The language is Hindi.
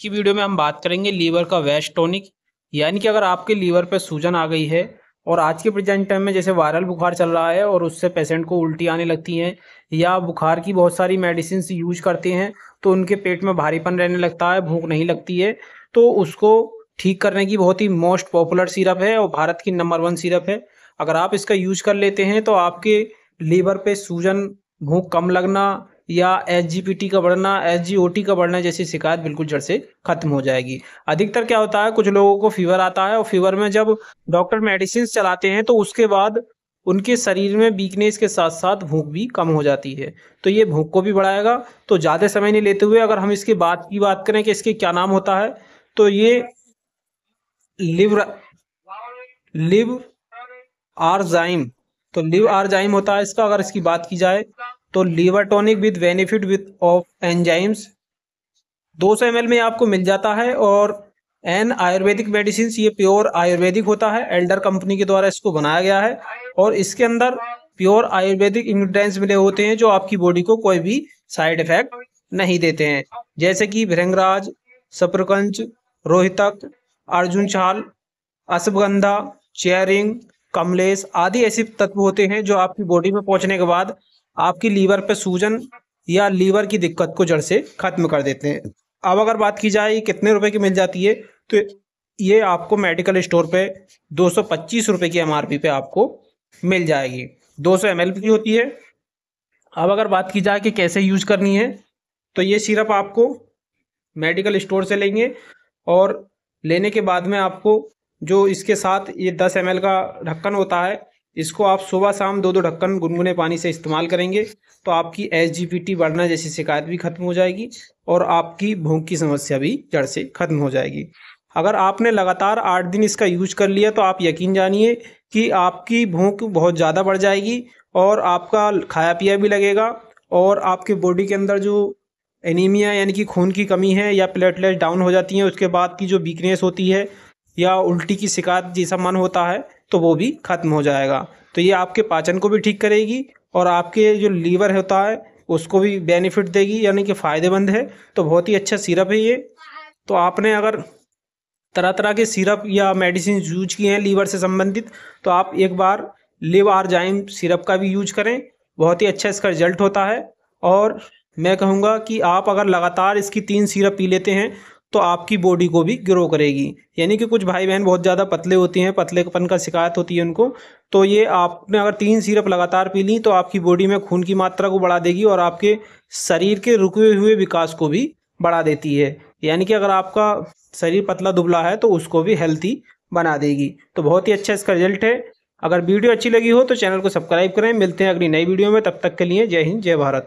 की वीडियो में हम बात करेंगे लीवर का वैश टॉनिक यानी कि अगर आपके लीवर पर सूजन आ गई है और आज के प्रेजेंट टाइम में जैसे वायरल बुखार चल रहा है और उससे पेशेंट को उल्टी आने लगती हैं या बुखार की बहुत सारी मेडिसिन यूज करते हैं तो उनके पेट में भारीपन रहने लगता है भूख नहीं लगती है तो उसको ठीक करने की बहुत ही मोस्ट पॉपुलर सिरप है और भारत की नंबर वन सिरप है अगर आप इसका यूज कर लेते हैं तो आपके लीवर पे सूजन भूख कम लगना या एस का बढ़ना एस का बढ़ना जैसी शिकायत बिल्कुल जड़ से खत्म हो जाएगी अधिकतर क्या होता है कुछ लोगों को फीवर आता है और फीवर में जब डॉक्टर मेडिसिन चलाते हैं तो उसके बाद उनके शरीर में वीकनेस के साथ साथ भूख भी कम हो जाती है तो ये भूख को भी बढ़ाएगा तो ज़्यादा समय नहीं लेते हुए अगर हम इसके बाद की बात करें कि इसके क्या नाम होता है तो ये लिवर लिव आरजाइम तो लिव आरजाइम होता है इसका अगर इसकी बात की जाए तो liver tonic with benefit with of enzymes 200 सौ में आपको मिल जाता है और एन आयुर्वेदिक मेडिसिन ये प्योर आयुर्वेदिक होता है एल्डर कंपनी के द्वारा इसको बनाया गया है और इसके अंदर प्योर आयुर्वेदिक इंग्रीडियंट्स मिले होते हैं जो आपकी बॉडी को कोई भी साइड इफेक्ट नहीं देते हैं जैसे कि भृंगराज सप्रकंच रोहितक अर्जुन छाल अश्वगंधा चेयरिंग कमलेश आदि ऐसे तत्व होते हैं जो आपकी बॉडी में पहुंचने के बाद आपकी लीवर पे सूजन या लीवर की दिक्कत को जड़ से खत्म कर देते हैं अब अगर बात की जाए कितने रुपए की मिल जाती है तो ये आपको मेडिकल स्टोर पे दो सौ की एम पे आपको मिल जाएगी दो सौ की होती है अब अगर बात की जाए कि कैसे यूज करनी है तो ये सिरप आपको मेडिकल स्टोर से लेंगे और लेने के बाद में आपको जो इसके साथ ये 10 एम का ढक्कन होता है इसको आप सुबह शाम दो दो ढक्कन गुनगुने पानी से इस्तेमाल करेंगे तो आपकी एस बढ़ना जैसी शिकायत भी खत्म हो जाएगी और आपकी भूख की समस्या भी जड़ से खत्म हो जाएगी अगर आपने लगातार आठ दिन इसका यूज कर लिया तो आप यकीन जानिए कि आपकी भूख बहुत ज़्यादा बढ़ जाएगी और आपका खाया पिया भी लगेगा और आपके बॉडी के अंदर जो एनीमिया यानी कि खून की कमी है या प्लेटलेट डाउन हो जाती है उसके बाद की जो वीकनेस होती है या उल्टी की शिकायत जैसा मन होता है तो वो भी खत्म हो जाएगा तो ये आपके पाचन को भी ठीक करेगी और आपके जो लीवर होता है उसको भी बेनिफिट देगी यानी कि फ़ायदेमंद है तो बहुत ही अच्छा सिरप है ये तो आपने अगर तरह तरह के सिरप या मेडिसिन यूज किए हैं लीवर से संबंधित तो आप एक बार लिव आर जाइम सिरप का भी यूज करें बहुत ही अच्छा इसका रिजल्ट होता है और मैं कहूँगा कि आप अगर लगातार इसकी तीन सिरप पी लेते हैं तो आपकी बॉडी को भी ग्रो करेगी यानी कि कुछ भाई बहन बहुत ज़्यादा पतले होती हैं पतलेपन का शिकायत होती है उनको तो ये आपने अगर तीन सिरप लगातार पी ली तो आपकी बॉडी में खून की मात्रा को बढ़ा देगी और आपके शरीर के रुके हुए विकास को भी बढ़ा देती है यानी कि अगर आपका शरीर पतला दुबला है तो उसको भी हेल्थी बना देगी तो बहुत ही अच्छा इसका रिजल्ट है अगर वीडियो अच्छी लगी हो तो चैनल को सब्सक्राइब करें मिलते हैं अगली नई वीडियो में तब तक के लिए जय हिंद जय भारत